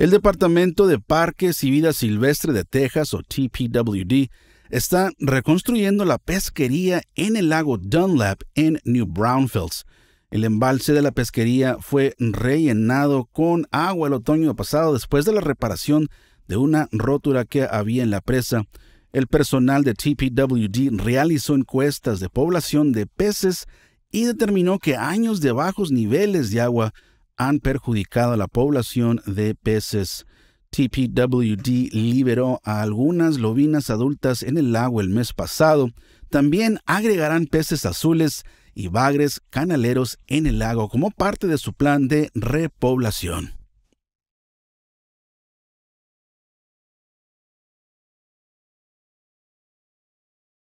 El Departamento de Parques y Vida Silvestre de Texas, o TPWD, está reconstruyendo la pesquería en el lago Dunlap en New Brownfields. El embalse de la pesquería fue rellenado con agua el otoño pasado después de la reparación de una rotura que había en la presa. El personal de TPWD realizó encuestas de población de peces y determinó que años de bajos niveles de agua han perjudicado a la población de peces. TPWD liberó a algunas lobinas adultas en el lago el mes pasado. También agregarán peces azules y bagres canaleros en el lago como parte de su plan de repoblación.